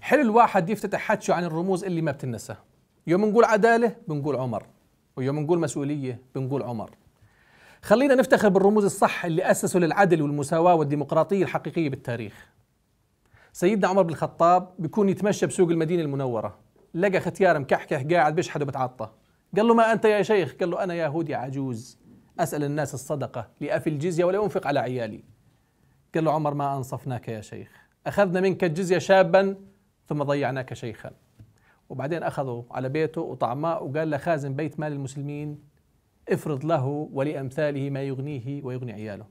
حلو الواحد يفتتح حدشه عن الرموز اللي ما بتنسى يوم نقول عدالة بنقول عمر ويوم نقول مسؤولية بنقول عمر خلينا نفتخر بالرموز الصح اللي أسسوا للعدل والمساواة والديمقراطية الحقيقية بالتاريخ سيدنا عمر بن الخطاب بيكون يتمشى بسوق المدينة المنورة لقى ختيار مكحكح قاعد بيشحد وبتعطى قال له ما أنت يا شيخ قال له أنا يهودي عجوز أسأل الناس الصدقة لأفي الجزية ولا أنفق على عيالي قال له عمر ما أنصفناك يا شيخ أخذنا منك الجزية شابا ثم ضيعناك شيخا وبعدين أخذوا على بيته وطعماه وقال له خازن بيت مال المسلمين افرض له ولأمثاله ما يغنيه ويغني عياله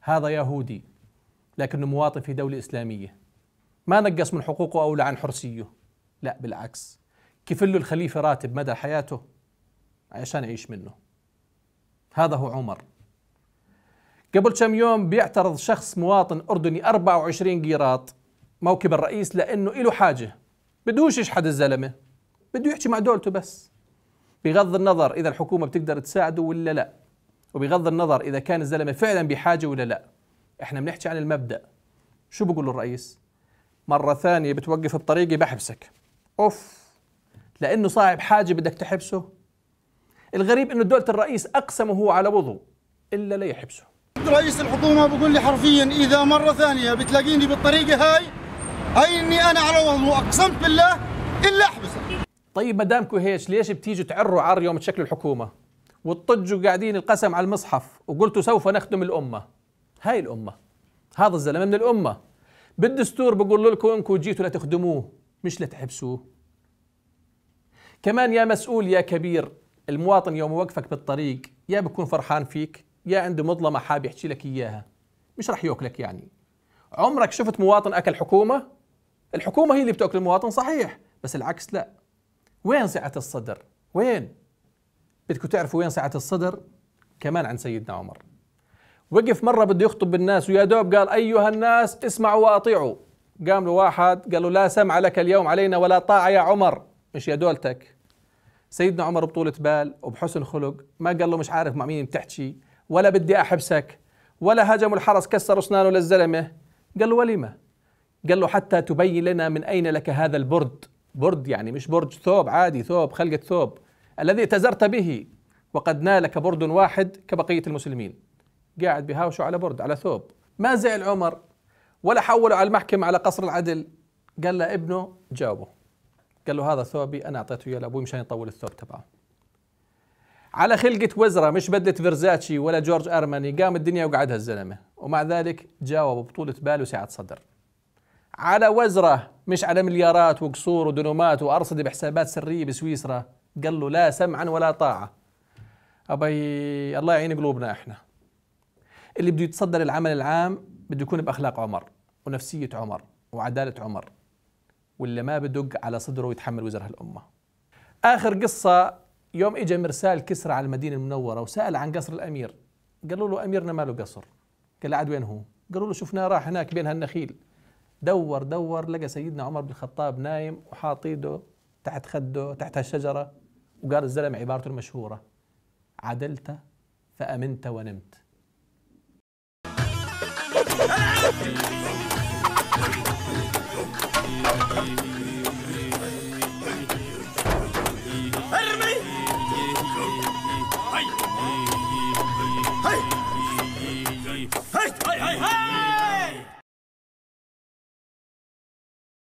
هذا يهودي لكنه مواطن في دولة إسلامية ما نقص من حقوقه أو لعن حرسيه لا بالعكس كفله الخليفة راتب مدى حياته عشان يعيش منه هذا هو عمر قبل كم يوم بيعترض شخص مواطن أردني 24 قيراط موكب الرئيس لأنه له حاجة بدوش يشحد الزلمة بده يحكي مع دولته بس بغض النظر اذا الحكومه بتقدر تساعده ولا لا وبغض النظر اذا كان الزلمه فعلا بحاجه ولا لا احنا بنحكي عن المبدا شو بقول الرئيس مره ثانيه بتوقف بطريقي بحبسك اوف لانه صاحب حاجه بدك تحبسه الغريب انه دوله الرئيس اقسمه هو على وضوء الا ليحبسه رئيس الحكومه بقول لي حرفيا اذا مره ثانيه بتلاقيني بالطريقه هاي اي اني انا على وضوء اقسمت بالله الا احبسك طيب ما دامكم ليش بتيجوا تعروا عر يوم تشكلوا الحكومه وتطجوا قاعدين القسم على المصحف وقلتوا سوف نخدم الامه هاي الامه هذا الزلمه من الامه بالدستور بقول لكم انكم جيتوا لتخدموه مش لتحبسوه كمان يا مسؤول يا كبير المواطن يوم يوقفك بالطريق يا بكون فرحان فيك يا عنده مظلمه حاب يحكي لك اياها مش رح ياكلك يعني عمرك شفت مواطن اكل حكومه الحكومه هي اللي بتاكل المواطن صحيح بس العكس لا وين سعة الصدر؟ وين؟ بدكم تعرفوا وين سعة الصدر؟ كمان عن سيدنا عمر وقف مرة بده يخطب بالناس ويا دوب قال أيها الناس اسمعوا وأطيعوا قام له واحد قال له لا سمع لك اليوم علينا ولا طاعة يا عمر مش يا دولتك سيدنا عمر بطولة بال وبحسن خلق ما قال له مش عارف مع مين بتحكي ولا بدي أحبسك ولا هجموا الحرس كسروا أسنانه للزلمة قال له ولما قال له حتى تبين لنا من أين لك هذا البرد برد يعني مش برج ثوب عادي ثوب خلقة ثوب الذي اتزرت به وقد نالك برد واحد كبقية المسلمين قاعد بهاوشه على برد على ثوب ما زعل عمر ولا حوله على المحكمة على قصر العدل قال له ابنه جاوبه قال له هذا ثوبي أنا أعطيته إياه لأبوي مشان يطول الثوب تبعه على خلقة وزرة مش بدلة فيرزاتشي ولا جورج أرماني قام الدنيا وقعدها الزلمة ومع ذلك جاوب بطولة بال وسعة صدر على وزره مش على مليارات وقصور ودنومات وارصده بحسابات سريه بسويسرا قال له لا سمعا ولا طاعه ابي الله يعين قلوبنا احنا اللي بده يتصدر العمل العام بده يكون باخلاق عمر ونفسيه عمر وعداله عمر واللي ما بدق على صدره ويتحمل وزر هالامه اخر قصه يوم اجى مرسال كسرى على المدينه المنوره وسال عن قصر الامير قالوا له اميرنا ما له قصر قال عاد وين هو قالوا له شفناه راح هناك بين هالنخيل دور دور لقى سيدنا عمر بن الخطاب نايم وحاط ايده تحت خده تحت الشجرة وقال الزلمة عبارته المشهورة عدلت فأمنت ونمت Hey! Hey! Hey! Hey! Hey!